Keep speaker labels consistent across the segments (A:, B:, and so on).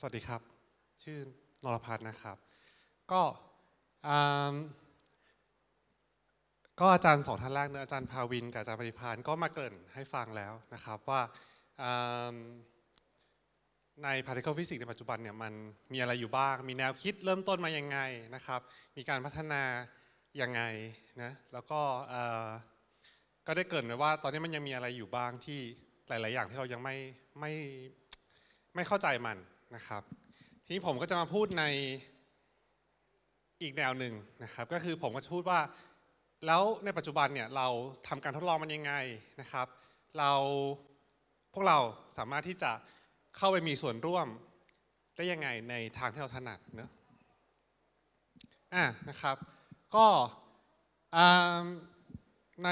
A: สวัสดีครับชื่อนรพัฒน์นะครับ ก็ก็อาจารย์สองท่านแรกเนะอาจารย์ภาวินกับอาจารย์ปริพานก็มาเกริ่นให้ฟังแล้วนะครับ ว่าใน particle physics ในปัจจุบันเนี่ยมันมีอะไรอยู่บ้าง มีแนวคิดเริ่มต้นมายังไงนะครับมีการพัฒนายังไงนะแล้วก็ก็ได้เกิดไว้ว่า ตอนนี้มันยังมีอะไรอยู่บ้างที่หลายๆอย่างที่เรายังไม่ไม่ไม่เข้าใจมันนะครับทีนี้ผมก็จะมาพูดในอีกแนวหนึ่งนะครับก็คือผมก็จะพูดว่าแล้วในปัจจุบันเนี่ยเราทำการทดลองมันยังไงนะครับ เราพวกเราสามารถที่จะเข้าไปมีส่วนร่วมได้ยังไงในทางที่เราถนัดเนอะอ่ะนะครับก็ใน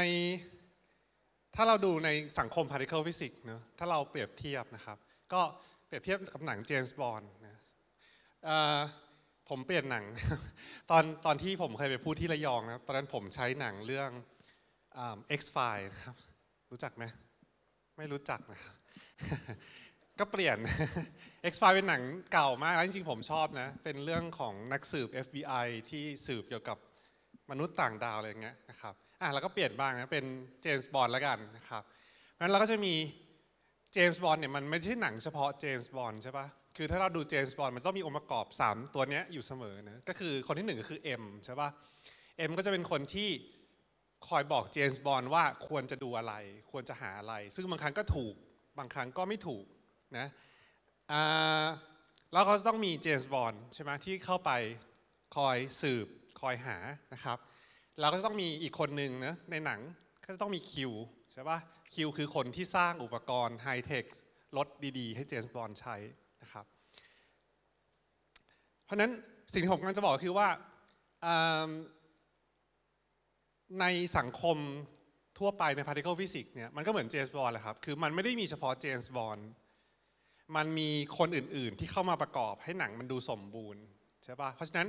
A: ถ้าเราดูในสังคมร์ r ิเคิลฟิสิกส์เนอะถ้าเราเปรียบเทียบนะครับก็เปรียบเทียบกับหนังเจมส์บอนด์นะผมเปลี่ยนหนังตอนตอนที่ผมเคยไปพูดที่ระยองนะ ตอนนั้นผมใช้หนังเรื่อง X File นะครับ รู้จักไหมไม่รู้จักนะครับก็เปลี่ยน X File เป็นหนังเก่ามากจริงๆผมชอบนะ เป็นเรื่องของนักสืบ FBI ที่สืบเกี่ยวกับมนุษย์ต่างดาวอะไรเงี้ยนะครับอ่ะเราก็เปลี่ยนบ้างนะ เป็นเจมส์บอนด์ลวกันนะครับ งั้นเราก็จะมีจมส์บอลเนี่ยมันไม่ใช่หนังเฉพาะเจมส์บอลใช่ปะคือถ้าเราดูเจมส์บอลมันต้องมีองค์ประกอบ 3 ตัวนี้อยู่เสมอนะก็คือคนที่1ก็คือ M ใช่ปะเอ็มก็จะเป็นคนที่คอยบอกเจมส์บอลว่าควรจะดูอะไร ควรจะหาอะไร ซึ่งบางครั้งก็ถูกบางครั้งก็ไม่ถูกนะแล้วก็ต้องมีเจมส์บอลใช่ไหมที่เข้าไปคอยสืบคอยหานะครับเราก็ต้องมีอีกคนหนึ่งนะในหนังก็จะต้องมีคิวใช่ปะ่ะคิวคือคนที่สร้างอุปกรณ์ไฮเทครถดีๆ ให้เจมส์บอนใช้นะครับเพราะนั้นสิ่งที่ผมกำลังจะบอกคือว่าในสังคมทั่วไปใน particle physics เนี่ยมันก็เหมือนเจมส์บอนแหละครับคือมันไม่ได้มีเฉพาะเจมส์บอนมันมีคนอื่นๆที่เข้ามาประกอบให้หนังมันดูสมบูรณ์ใช่ปะ่ะเพราะฉะนั้น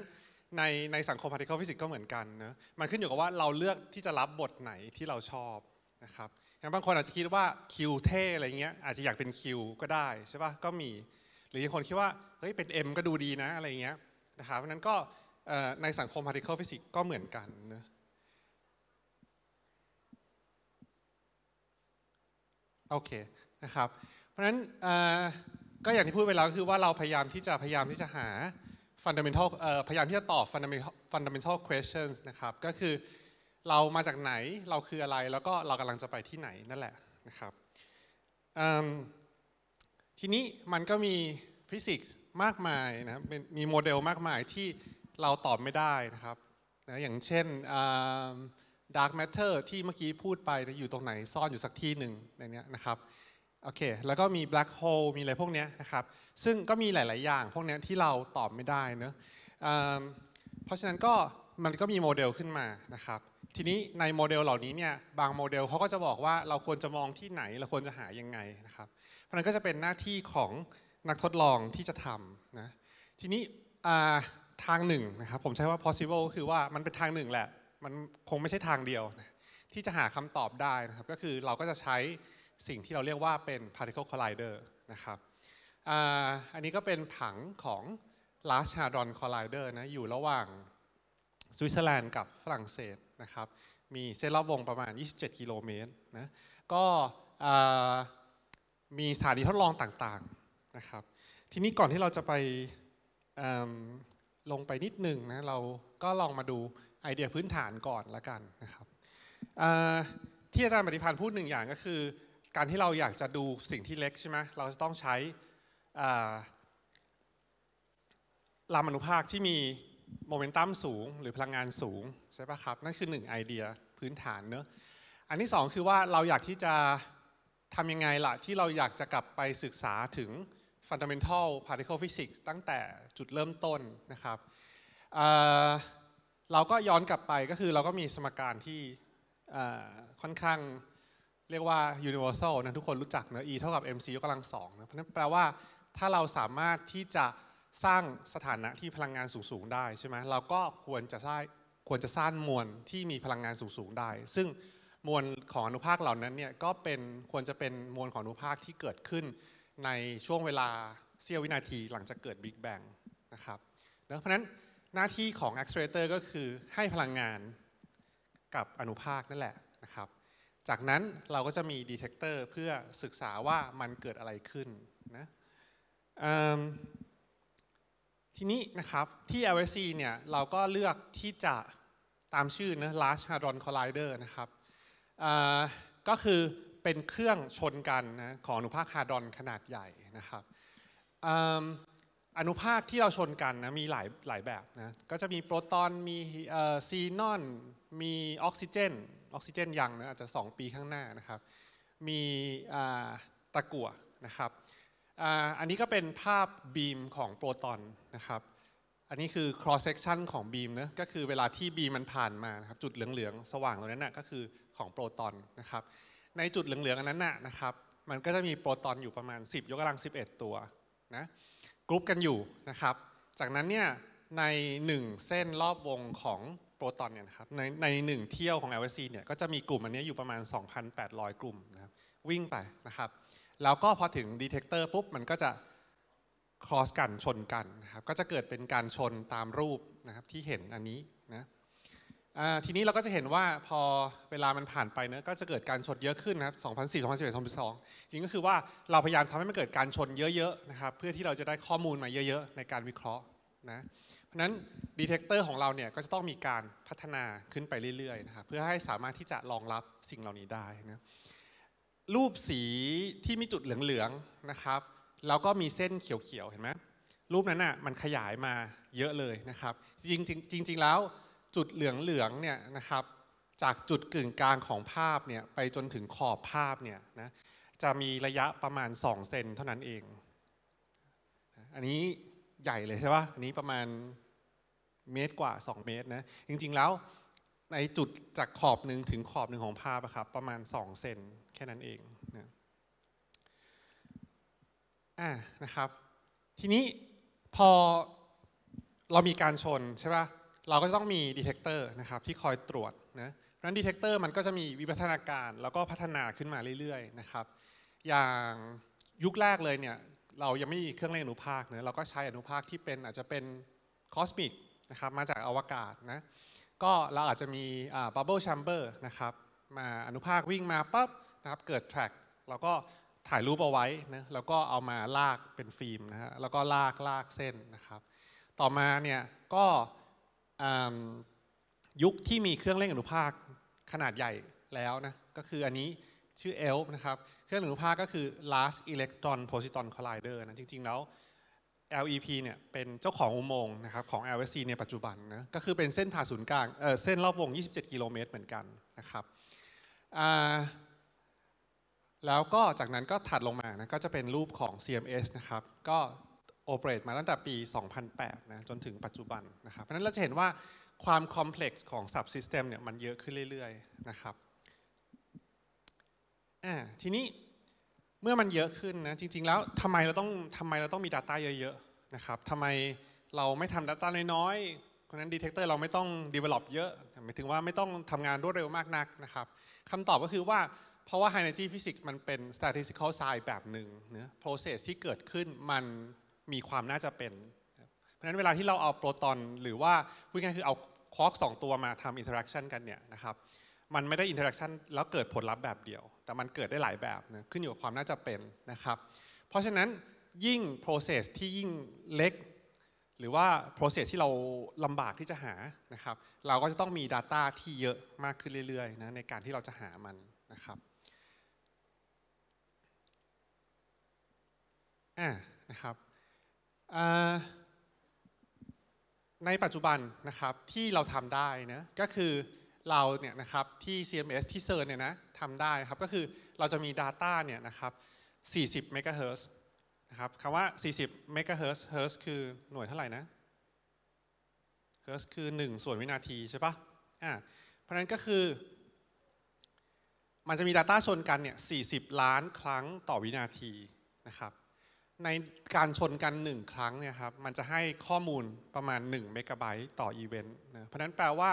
A: ในในสังคม particle physics ก็เหมือนกันนะมันขึ้นอยู่กับว่าเราเลือกที่จะรับบทไหนที่เราชอบนะครับ อย่างบางคนอาจจะคิดว่าคิวเท่อะไรเงี้ย อาจจะอยากเป็นคิวก็ได้ใช่ป่ะ ก็มี หรือบางคนคิดว่า เฮ้ย เป็น M ก็ดูดีนะอะไรเงี้ยนะครับ เพราะนั้นก็ในสังคม particle physics ก็เหมือนกันนะ โอเค นะครับ เพราะนั้นก็อย่างที่พูดไปแล้วคือว่าเราพยายามที่จะพยายามที่จะหา fundamental พยายามที่จะตอบ fundamental fundamental questions นะครับ ก็คือเรามาจากไหน เราคืออะไร แล้วก็เรากำลังจะไปที่ไหนนั่นแหละนะครับ ทีนี้มันก็มีฟิสิกส์มากมายนะมีโมเดลมากมายที่เราตอบไม่ได้นะครับนะอย่างเช่นดาร์กแมทเทอร์ที่เมื่อกี้พูดไปอยู่ตรงไหนซ่อนอยู่สักที่หนึ่งในนี้นะครับ โอเค แล้วก็มีแบล็คโฮลมีอะไรพวกนี้นะครับ ซึ่งก็มีหลาย ๆ อย่างพวกนี้ที่เราตอบไม่ได้เนอะเพราะฉะนั้นก็มันก็มีโมเดลขึ้นมานะครับทีนี้ในโมเดลเหล่านี้เนี่ยบางโมเดลเขาก็จะบอกว่าเราควรจะมองที่ไหนเราควรจะหายังไงนะครับเพราะนั้นก็จะเป็นหน้าที่ของนักทดลองที่จะทำนะทีนี้ทางหนึ่งนะครับผมใช้ว่า possible คือว่ามันเป็นทางหนึ่งแหละมันคงไม่ใช่ทางเดียวนะที่จะหาคำตอบได้นะครับก็คือเราก็จะใช้สิ่งที่เราเรียกว่าเป็น particle collider นะครับอันนี้ก็เป็นผังของ Large Hadron Collider นะอยู่ระหว่างสวิตเซอร์แลนด์กับฝรั่งเศสนะครับมีเส้นรอบวงประมาณ 27 กิโลเมตรนะก็มีสถานีทดลองต่างๆนะครับทีนี้ก่อนที่เราจะไปลงไปนิดหนึ่งนะเราก็ลองมาดูไอเดียพื้นฐานก่อนละกันนะครับที่อาจารย์ปฏิพันธ์พูดหนึ่งอย่างก็คือ การที่เราอยากจะดูสิ่งที่เล็กใช่ไหมเราจะต้องใช้ลำอนุภาคที่มีโมเมนตัมสูง หรือพลังงานสูงใช่ปะครับนั่นคือ1ไอเดียพื้นฐานเนอะอันที่ 2 คือว่าเราอยากที่จะทำยังไงล่ะที่เราอยากจะกลับไปศึกษาถึง fundamental particle physics ตั้งแต่จุดเริ่มต้นนะครับเเราก็ย้อนกลับไปก็คือเราก็มีสมการที่ค่อนข้างเรียกว่า universal นะทุกคนรู้จักเนอะ e เท่ากับ mc ยกกำลังสองนะเพราะนั้นแปลว่าถ้าเราสามารถที่จะสร้างสถานะที่พลังงานสูงสูงได้ใช่ไหมเราก็ควรจะสร้างควรจะสร้างมวลที่มีพลังงานสูงสูงได้ ซึ่งมวลของอนุภาคเหล่านั้นเนี่ยก็เป็นควรจะเป็นมวลของอนุภาคที่เกิดขึ้น ในช่วงเวลาเสี้ยววินาทีหลังจากเกิดบิ๊กแบงนะครับเพราะนั้นหน้าที่ของแอคเซเลเตอร์ก็คือให้พลังงานกับอนุภาคนั่นแหละนะครับ จากนั้นเราก็จะมีดีเทคเตอร์เพื่อศึกษาว่ามันเกิดอะไรขึ้นนะทีนี้นะครับที่ LSC เนี่ยเราก็เลือกที่จะตามชื่อนะ Large Hadron Collider นะครับก็คือเป็นเครื่องชนกันนะของอนุภาคฮารอนขนาดใหญ่นะครับอนุภาคที่เราชนกันนะมีหลายหลายแบบนะก็จะมีโปรตอนมีซีนอน มีออกซิเจนออกซิเจนยังนะอาจจะ 2 ปีข้างหน้านะครับ มีตะกั่วนะครับอันนี้ก็เป็นภาพบีมของโปรตอนนะครับ อันนี้คือ cross section ของบีมนะก็คือเวลาที่บีมมันผ่านมานะครับ จุดเหลืองๆสว่างตรงนั้นนะก็คือของโปรตอนนะครับ ในจุดเหลืองๆอันนั้นนะนะครับ มันก็จะมีโปรตอนอยู่ประมาณ 10 ยกกำลัง11 ตัวนะกรุ๊ปกันอยู่นะครับ จากนั้นเนี่ยใน 1 เส้นรอบวงของโปรตอนเนี่ยนะครับ ในในหนึ่งเที่ยวของ l h c เนี่ย ก็จะมีกลุ่มอันนี้อยู่ประมาณ 2,800 กลุ่มนะครับวิ่งไปนะครับแล้วก็พอถึงดีเทคเตอร์ปุ๊บมันก็จะครอสกันชนกันนะครับก็จะเกิดเป็นการชนตามรูปนะครับที่เห็นอันนี้นะทีนี้เราก็จะเห็นว่าพอเวลามันผ่านไปนะก็จะเกิดการชนเยอะขึ้นนะครับ2004 2011 2012จริงก็คือว่าเราพยายามทำให้มันเกิดการชนเยอะ ๆ นะครับ เพื่อที่เราจะได้ข้อมูลมาเยอะ ๆ ในการวิเคราะห์นะเพราะนั้นดีเทคเตอร์ของเราเนี่ยก็จะต้องมีการพัฒนาขึ้นไปเรื่อยๆนะครับเพื่อให้สามารถที่จะรองรับสิ่งเหล่านี้ได้นะรูปสีที่มีจุดเหลืองๆนะครับ แล้วก็มีเส้นเขียวๆ เห็นไหม รูปนั้นอ่ะมันขยายมาเยอะเลยนะครับ จริงจริงแล้วจุดเหลืองๆเนี่ยนะครับ จากจุดกึ่งกลางของภาพเนี่ยไปจนถึงขอบภาพเนี่ยนะ จะมีระยะประมาณ2เซนเท่านั้นเอง อันนี้ใหญ่เลยใช่ปะ่ะอันนี้ประมาณ เมตรกว่า 2 เมตรนะ จริงๆแล้วในจุดจากขอบหนึ่งถึงขอบหนึ่งของภาพครับประมาณ2เซนแค่นั้นเองนะอ่านะครับ ทีนี้พอเรามีการชนใช่ปะ่ะเราก็ต้องมีดีเทคเตอร์นะครับ ที่คอยตรวจนะนั้นดีเทคเตอร์มันก็จะมีวิวัฒนาการแล้วก็พัฒนาขึ้นมาเรื่อยๆ นะครับ อย่างยุคแรกเลยเนี่ยเรายังไม่มีเครื่องเล่นอนุภาคเนะเราก็ใช้อนุภาคที่เป็นอาจจะเป็นคอสมิกนะครับมาจากอวกาศนะก็เราอาจจะมีบับเบิลแชมเบอร์นะครับมาอนุภาควิ่งมาปั๊บนะครับเกิดแทร็กเราก็ถ่ายรูปเอาไว้นะแล้วก็เอามาลากเป็นฟิล์มนะฮะแล้วก็ลากลากเส้นนะครับต่อมาเนี่ยก็ยุคที่มีเครื่องเล่นอนุภาคขนาดใหญ่แล้วนะก็คืออันนี้ชื่อ ELF นะครับเครื่องอนุภาคก็คือ Large Electron Positron Collider นะจริงๆแล้ว LEP เนี่ยเป็นเจ้าของอุโมงค์นะครับของ LSC ในปัจจุบันนะก็คือเป็นเส้นผ่าศูนย์กลางเออเส้นรอบวง 27กิโลเมตรเหมือนกันนะครับแล้วก็จากนั้นก็ถัดลงมานะก็จะเป็นรูปของ CMS นะครับก็โอเปรตมาตั้งแต่ปี2008นะจนถึงปัจจุบันนะครับเพราะนั้นเราจะเห็นว่าความคอมเพล็กซ์ของ subsystem เนี่ยมันเยอะขึ้นเรื่อยๆนะครับทีนี้เมื่อมันเยอะขึ้นนะจริง ๆแล้วทำไมเราต้องทำไมเราต้องมี Data เยอะๆนะครับทำไมเราไม่ทำ Data น้อยๆเพราะนั้นด e เ e คเตอร์เราไม่ต้อง develop เยอะ หมายถึงว่าไม่ต้องทำงานรวดเร็วมากนักนะครับคำตอบก็คือว่าเพราะว่า high energy physics มันเป็น statistical science แบบหนึ่งเนะ process ที่เกิดขึ้นมันมีความน่าจะเป็น เพราะฉะนั้นเวลาที่เราเอาโปรตอน หรือว่าพูดง่ายคือเอาคอร์กสองตัวมาทำอินเทอร์แอคชันกันเนี่ยนะครับมันไม่ได้อินเทอร์แอคชันแล้วเกิดผลลัพธ์แบบเดียวแต่มันเกิดได้หลายแบบนะขึ้นอยู่กับความน่าจะเป็นนะครับ เพราะฉะนั้นยิ่ง process ที่ยิ่งเล็ก หรือว่า process ที่เราลำบากที่จะหานะครับ เราก็จะต้องมี Data ที่เยอะมากขึ้นเรื่อยๆนะในการที่เราจะหามันนะครับอ่านะครับในปัจจุบันนะครับที่เราทำได้นะก็คือเราเนี่ยนะครับที่ CMS ที่เซิร์นเนี่ยนะทำได้ครับก็คือเราจะมี Data เนี่ยนะครับ 40 MHz นะครับคำว่า 40 MHz Hz คือหน่วยเท่าไหร่นะ Hz คือ 1 ส่วนวินาทีใช่ปะอ่า เพราะนั้นก็คือ มันจะมี Data ชนกันเนี่ย 40 ล้านครั้งต่อวินาทีนะครับในการชนกัน 1 ครั้งเนี่ยครับมันจะให้ข้อมูลประมาณ1เมกะไบต์ต่ออีเวนต์นะเพราะนั้นแปลว่า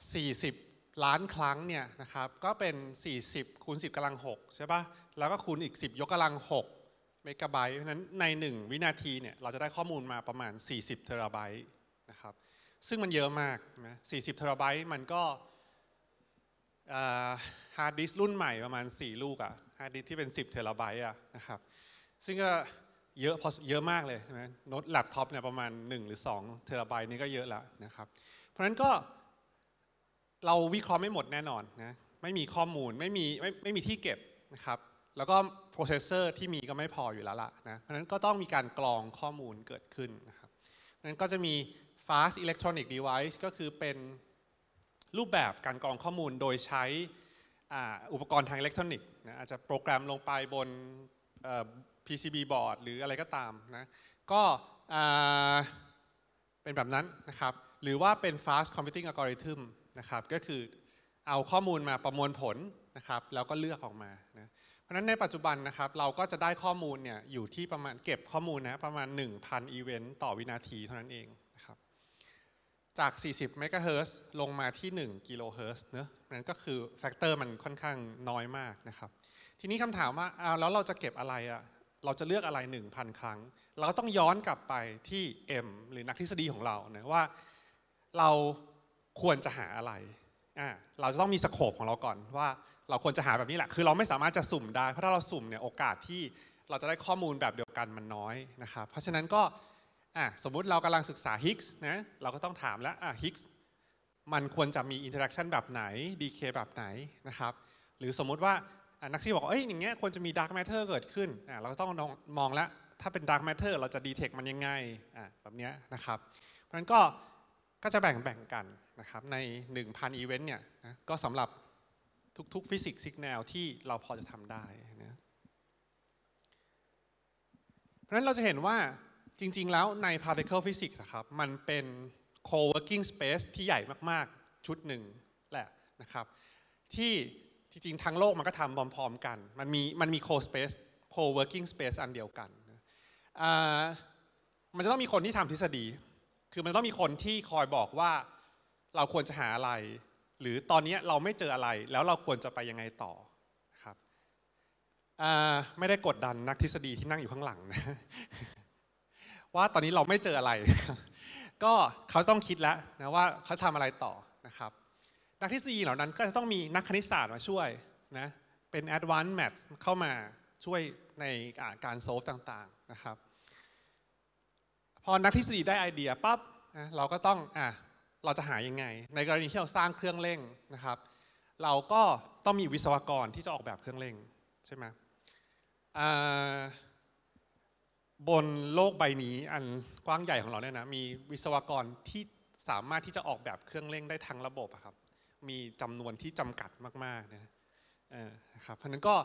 A: 40 ล้านครั้งเนี่ยนะครับก็เป็น 40คูณ10กำลัง6ใช่ปะ่ะแล้วก็คูณอีก 10ยกกำลัง6เมกะไบต์เพราะนั้นใน 1 วินาทีเนี่ยเราจะได้ข้อมูลมาประมาณ40เทราไบต์นะครับซึ่งมันเยอะมากนะ40เทราไบต์มันก็ฮาร์ดดิสรุ่นใหม่ประมาณ 4 ลูกอะฮาร์ดดิสที่เป็น10เทราไบต์อะนะครับซึ่งก็เยอะพอเยอะมากเลยนะโน้ตแล็ปท็อปเนี่ยประมาณ1หรือ2เทราไบต์นี่ก็เยอะแล้วนะครับเพราะฉะนั้นก็เราวิเคราะห์ไม่หมดแน่นอนนะไม่มีข้อมูลไม่มีไม่ไม่มีที่เก็บนะครับ แล้วก็โปรเซสเซอร์ที่มีก็ไม่พออยู่แล้วล่ะนะเพราะนั้นก็ต้องมีการกรองข้อมูลเกิดขึ้นนะครับนั้นก็จะมี fast electronic device ก็คือเป็นรูปแบบการกรองข้อมูลโดยใช้อุปกรณ์ทางอิเล็กทรอนิกส์นะอาจจะโปรแกรมลงไปบน PCB บอร์ดหรืออะไรก็ตามนะก็เป็นแบบนั้นนะครับหรือว่าเป็น fast computing algorithm นะครับ ก็คือเอาข้อมูลมาประมวลผลนะครับ แล้วก็เลือกออกมานะเพราะฉะนั้นในปัจจุบันนะครับ เราก็จะได้ข้อมูลเนี่ยอยู่ที่ประมาณเก็บข้อมูลนะประมาณ 1,000อีเวนต์ต่อวินาทีเท่านั้นเองนะครับ จาก 40เมกะเฮิร์ลงมาที่1กิโลเฮิร์เนอะนั้นก็คือแฟกเตอร์มันค่อนข้างน้อยมากนะครับ ทีนี้คำถามว่าเอาแล้วเราจะเก็บอะไรอะเราจะเลือกอะไร 1,000 ครั้ง เราก็ต้องย้อนกลับไปที่ M หรือนักทฤษฎีของเรานะว่าเราควรจะหาอะไรอ่าเราจะต้องมีสโคปของเราก่อนว่าเราควรจะหาแบบนี้แหละ คือเราไม่สามารถจะสุ่มได้ เพราะถ้าเราสุ่มเนี่ยโอกาสที่เราจะได้ข้อมูลแบบเดียวกันมันน้อยนะครับ เพราะฉะนั้นก็สมมุติเรากำลังศึกษาฮิกส์นะ เราก็ต้องถามแล้วฮิกส์มันควรจะมีอินเทอร์แอคชั่นแบบไหนดีเคแบบไหนนะครับ หรือสมมุติว่านักที่บอกเอ้ยอย่างเงี้ยควรจะมีดาร์กแมทเทอร์เกิดขึ้น เราก็ต้องมองแล้วถ้าเป็นดาร์กแมทเทอร์เราจะดีเทคมันยังไงแบบเนี้ยนะครับ เพราะฉะนั้นก็ก็จะแบ่งแบ่งกันนะครับใน 1,000อีเวนต์เนี่ยนะก็สำหรับทุกๆฟิสิกส์สิกแนลที่เราพอจะทำได้นะเพราะฉะนั้นเราจะเห็นว่าจริงๆแล้วใน particle physics ครับมันเป็น co-working space ที่ใหญ่มากๆชุดหนึ่งแหละนะครับที่จริงๆทั้งโลกมันก็ทำพร้อมๆกันมันมีมัน มี co space co working space อันเดียวกันมันจะต้องมีคนที่ทำทฤษฎีคือมันต้องมีคนที่คอยบอกว่าเราควรจะหาอะไร หรือตอนนี้เราไม่เจออะไร แล้วเราควรจะไปยังไงต่อครับไม่ได้กดดันนักทฤษฎีที่นั่งอยู่ข้างหลังนะว่าตอนนี้เราไม่เจออะไร ก็เขาต้องคิดแล้วนะว่าเขาทำอะไรต่อนะครับ นักทฤษฎีเหล่านั้นก็จะต้องมีนักคณิตศาสตร์มาช่วยนะเป็น advanced math เข้ามาช่วยในการโซฟต่าง ๆ นะครับพอนักทฤษฎีได้ไอเดียปั๊บเราก็ต้องอ่ะเราจะหายังไง ในกรณีที่เราสร้างเครื่องเล่งนะครับ เราก็ต้องมีวิศวกรที่จะออกแบบเครื่องเล่งใช่ไหมบนโลกใบนี้อันกว้างใหญ่ของเราเนี่ยนะมีวิศวกรที่สามารถที่จะออกแบบเครื่องเล่งได้ทั้งระบบครับมีจำนวนที่จำกัดมากๆนะครับเพราะนั้นก็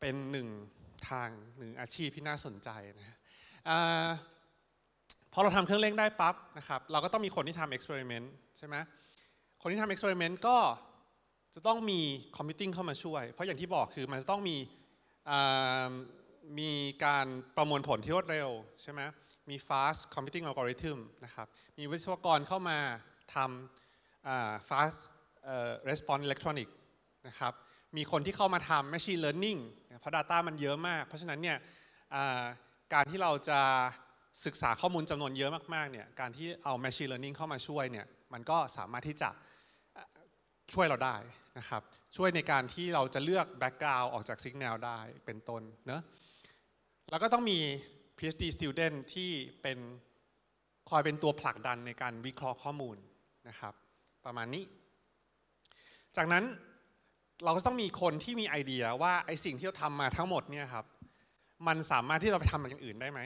A: เป็นหนึ่งทางหนึ่งอาชีพที่น่าสนใจนะพอเราทำเครื่องเล่นได้ปั๊บนะครับ เราก็ต้องมีคนที่ทำเอ็กซ์เพร์เมนต์ใช่ไหมคนที่ทำเอ็กซ์เพร์เมนต์ก็จะต้องมีคอมพิวติ้งเข้ามาช่วย เพราะอย่างที่บอกคือมันจะต้องมีมีการประมวลผลที่รวดเร็วใช่ไหมมี fast computing algorithm นะครับมีวิศวกรเข้ามาทำ fast response electronic นะครับมีคนที่เข้ามาทำ machine learning เพราะ data มันเยอะมาก เพราะฉะนั้นเนี่ยการที่เราจะศึกษาข้อมูลจำนวนเยอะมากๆเนี่ย การที่เอา Machine Learning เข้ามาช่วยเนี่ย มันก็สามารถที่จะช่วยเราได้นะครับ ช่วยในการที่เราจะเลือก Background ออกจาก Signal ได้ เป็นต้นเนะแล้วก็ต้องมี PhD student ที่เป็นคอยเป็นตัวผลักดันในการวิเคราะห์ข้อมูลนะครับ ประมาณนี้ จากนั้นเราก็ต้องมีคนที่มีไอเดียว่าไอสิ่งที่เราทำมาทั้งหมดเนี่ยครับมันสามารถที่เราไปทำอย่างอื่นได้ไหม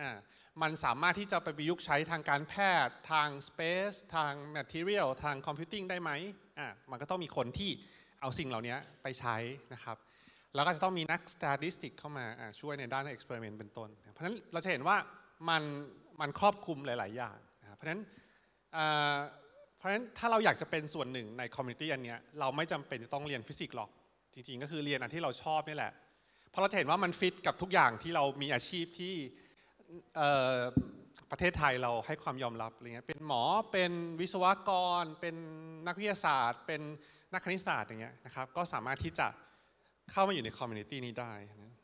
A: อ่า มันสามารถที่จะไปประยุกต์ใช้ทางการแพทย์ ทาง Space ทาง Material ทางคอมพิวติ้งได้ไหมอ่า มันก็ต้องมีคนที่เอาสิ่งเหล่านี้ไปใช้นะครับ แล้วก็จะต้องมีนักสถิติเข้ามาช่วยในด้านเอ็กซ์เพร์เป็นต้น เพราะฉะนั้นเราจะเห็นว่ามันมันครอบคลุมหลาย ๆอย่าง เพราะฉะนั้นเพราะฉะนั้นถ้าเราอยากจะเป็นส่วนหนึ่งในคอมมิชช้อันนี้เราไม่จำเป็นจะต้องเรียนฟิสิกส์หรอก จริงๆก็คือเรียนอันที่เราชอบนี่แหละราะเราจะเห็นว่ามันฟิตกับทุกอย่างที่เรามีอาชีพที่ประเทศไทยเราให้ความยอมรับอะไรเงี้ยเป็นหมอเป็นวิศวกร เป็นนักวิทยาศาสตร์ เป็นนักคณิตศาสตร์อย่างเงี้ยนะครับก็สามารถที่จะเข้ามาอยู่ในคอมมูนิตี้นี้ได้นะ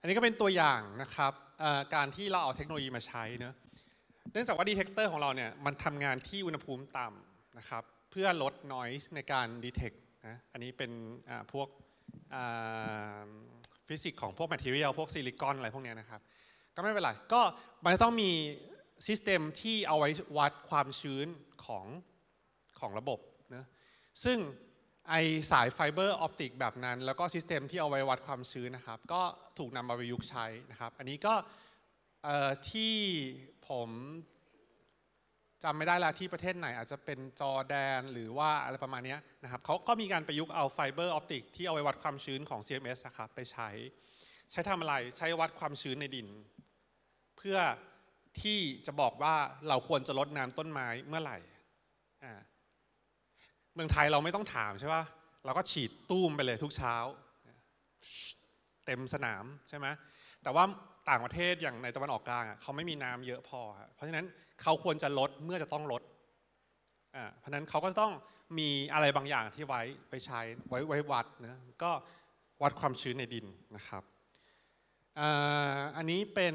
A: อันนี้ก็เป็นตัวอย่างนะครับการที่เราเอาเทคโนโลยีมาใช้เนะเนื่องจากว่าดีเทคเตอร์ของเราเนี่ยมันทำงานที่อุณหภูมิต่ำนะครับเพื่อลด noise ในการดีเทคนะอันนี้เป็นพวกฟิสิกส์ของพวกแมทเทียลพวกซิลิคอนอะไรพวกนี้นะครับก็ไม่เป็นไรก็มันจะต้องมีซิสเต็มที่เอาไว้วัดความชื้นของของระบบนะซึ่งไอสายไฟเบอร์ออปติกแบบนั้น แล้วก็ซิสเต็มที่เอาไว้วัดความชื้นนะครับก็ถูกนำมาประยุกต์ใช้นะครับ อันนี้ก็ที่ผมจำไม่ได้ละที่ประเทศไหนอาจจะเป็นจอแดนหรือว่าอะไรประมาณนี้นะครับเขาก็มีการประยุกต์เอาไฟเบอร์ออปติกที่เอาไว้วัดความชื้นของ CMS นะครับไปใช้ใช้ทำอะไรใช้วัดความชื้นในดิน เพื่อที่จะบอกว่าเราควรจะลดน้ำต้นไม้เมื่อไหร่เมืองไทยเราไม่ต้องถามใช่ป่ะเราก็ฉีดตู้มไปเลยทุกเช้า เต็มสนามใช่ไหมแต่ว่าต่างประเทศอย่างในตะวันออกกลางเขาไม่มีน้ำเยอะพอ เพราะฉะนั้นเขาควรจะลดเมื่อจะต้องลด เพราะนั้นเขาก็ต้องมีอะไรบางอย่างที่ไว้ไปใช้ไว้ไว้วัดนะ ก็วัดความชื้นในดินนะครับอันนี้เป็น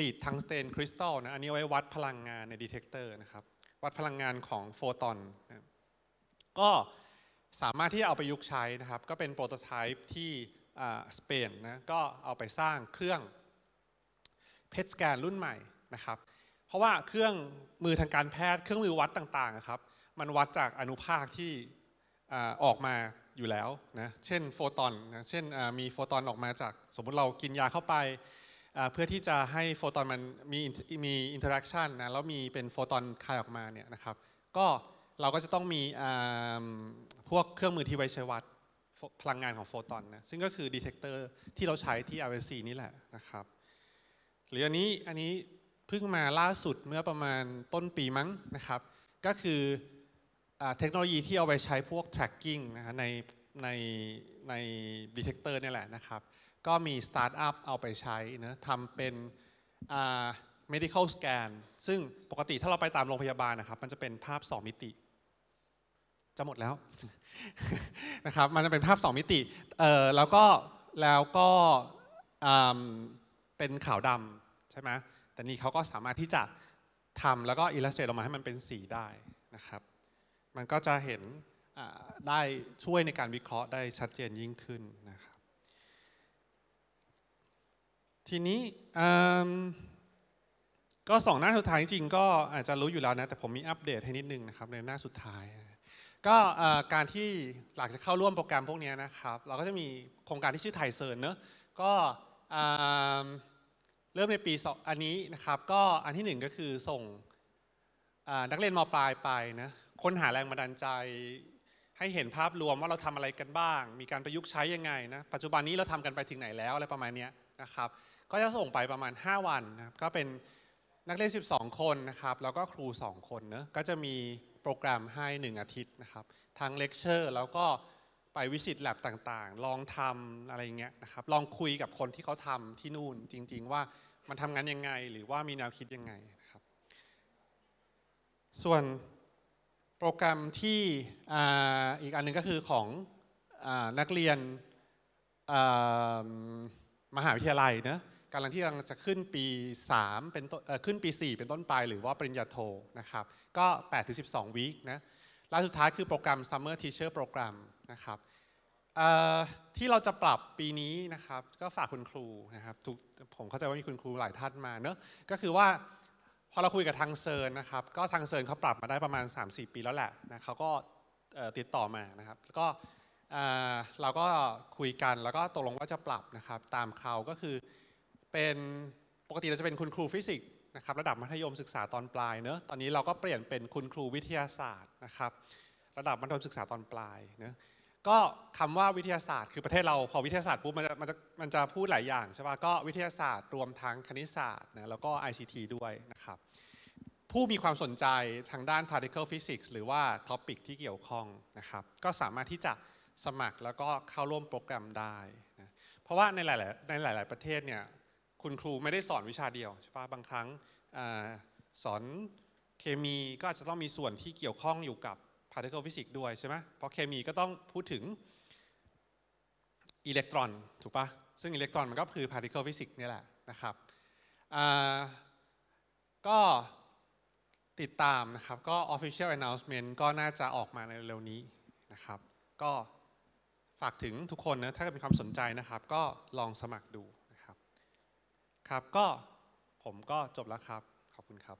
A: ลีดทังสเตนคริสตัลนะ อันนี้ไว้วัดพลังงานในดีเทคเตอร์นะครับ วัดพลังงานของโฟตอนนะก็สามารถที่เอาไปยุกใช้นะครับ ก็เป็นโปรโตไทป์ที่สเปนนะ ก็เอาไปสร้างเครื่องเพทสแกนรุ่นใหม่นะครับเพราะว่าเครื่องมือทางการแพทย์ เครื่องมือวัดต่างๆนะครับมันวัดจากอนุภาคที่ออกมาอยู่แล้วนะเช่นโฟตอนนะเช่นมีโฟตอนออกมาจากสมมุติเรากินยาเข้าไปเพื่อที่จะให้โฟตอนมันมีมีอินเทอร์แอคชันนะแล้วมีเป็นโฟตอนคายออกมาเนี่ยนะครับก็เราก็จะต้องมีพวกเครื่องมือที่ไว้ใช้วัดพลังงานของโฟตอนนะซึ่งก็คือดีเทคเตอร์ที่เราใช้ที่ RSC นี่แหละนะครับหรืออันนี้อันนี้เพิ่งมาล่าสุดเมื่อประมาณต้นปีมั้งนะครับ ก็คือเทคโนโลยีที่เอาไปใช้พวก tracking นะฮะในในใน detector เนี่ยแหละนะครับ ก็มี start up เอาไปใช้นะทำเป็น medical scan ซึ่งปกติถ้าเราไปตามโรงพยาบาลนะครับ มันจะเป็นภาพ 2 มิติจะหมดแล้วนะครับมันจะเป็นภาพ 2 มิติเออแล้วก็แล้วก็เป็นขาวดำใช่ไหมแต่นี่เขาก็สามารถที่จะทำแล้วก็อิลลัสเตรตออกมาให้มันเป็นสีได้นะครับ มันก็จะเห็นได้ช่วยในการวิเคราะห์ได้ชัดเจนยิ่งขึ้นนะครับ ทีนี้ก็สองหน้าสุดท้ายจริงก็อาจจะรู้อยู่แล้วนะ แต่ผมมีอัปเดตให้นิดนึงนะครับในหน้าสุดท้าย ก็การที่หลังจะเข้าร่วมโปรแกรมพวกนี้นะครับ เราก็จะมีโครงการที่ชื่อไทยเซิร์นเนอะ ก็เริ่มในปีอันนี้นะครับ ก็อันที่หนึ่งก็คือส่งนักเรียนมปลายไปนะค้นหาแรงบันดาลใจให้เห็นภาพรวมว่าเราทำอะไรกันบ้าง มีการประยุกต์ใช้ยังไง นะปัจจุบันนี้เราทำกันไปถึงไหนแล้วอะไรประมาณนี้นะครับ ก็จะส่งไปประมาณ 5 วันนะครับก็เป็นนักเรียน12 คนนะครับ แล้วก็ครู 2 คนเนะก็จะมีโปรแกรมให้ 1 อาทิตย์นะครับทั้งเลคเชอร์แล้วก็ไปวิสิตแลบต่างๆ ลองทำอะไรเงี้ยนะครับ ลองคุยกับคนที่เขาทำที่นู่นจริงๆว่ามันทำงานยังไงหรือว่ามีแนวคิดยังไงนะครับ ส่วนโปรแกรมที่อีกอันนึงก็คือของอนักเรียนมหาวิทยาลัยนะกำลังที่กำลังจะขึ้นปี3เป็นขึ้นปี 4 เป็นต้นไป หรือว่าปริญญาโทนะครับก็8-12วีคนะแลวสุดท้ายคือโปรแกรม Summer Teacher Program นะครับที่เราจะปรับปีนี้นะครับ ก็ฝากคุณครูนะครับผมเข้าใจว่ามีคุณครูหลายท่านมาเนอะก็คือว่าพอเราคุยกับทางเซิร์นนะครับก็ทางเซิร์นเขาปรับมาได้ประมาณ3-4ปีแล้วแหละนะเขาก็ติดต่อมานะครับแล้วก็เราก็คุยกันแล้วก็ตกลงว่าจะปรับนะครับตามเขาก็คือเป็นปกติเราจะเป็นคุณครูฟิสิกส์นะครับระดับมัธยมศึกษาตอนปลายเนอะตอนนี้เราก็เปลี่ยนเป็นคุณครูวิทยาศาสตร์นะครับ ระดับมัธยมศึกษาตอนปลายเนอะก็คำว่าวิทยาศาสตร์คือประเทศเราพอวิทยาศาสตร์ปุ๊บมันจะมันจะมันจะพูดหลายอย่างใช่ป่ะก็วิทยาศาสตร์รวมทั้งคณิตศาสตร์นะแล้วก็ ICT ด้วยนะครับผู้มีความสนใจทางด้าน particle physics หรือว่าท็อปิกที่เกี่ยวข้องนะครับก็สามารถที่จะสมัครแล้วก็เข้าร่วมโปรแกรมได้นะเพราะว่าในหลายๆในหลายๆประเทศเนี่ยคุณครูไม่ได้สอนวิชาเดียวใช่ป่ะบางครั้งสอนเคมีก็อาจจะต้องมีส่วนที่เกี่ยวข้องอยู่กับพาร์ติเคิลฟิสิกส์ด้วยใช่ไหมเพราะเคมีก็ต้องพูดถึงอิเล็กตรอนถูกปะซึ่งอิเล็กตรอนมันก็คือพาร์ติเคิลฟิสิกส์นี่แหละนะครับก็ติดตามนะครับ ก็ official announcement ก็น่าจะออกมาในเร็วนี้นะครับ ก็ฝากถึงทุกคนนะ ถ้าเกิดมีความสนใจนะครับ ก็ลองสมัครดูนะครับ ครับ ก็ผมก็จบแล้วครับ ขอบคุณครับ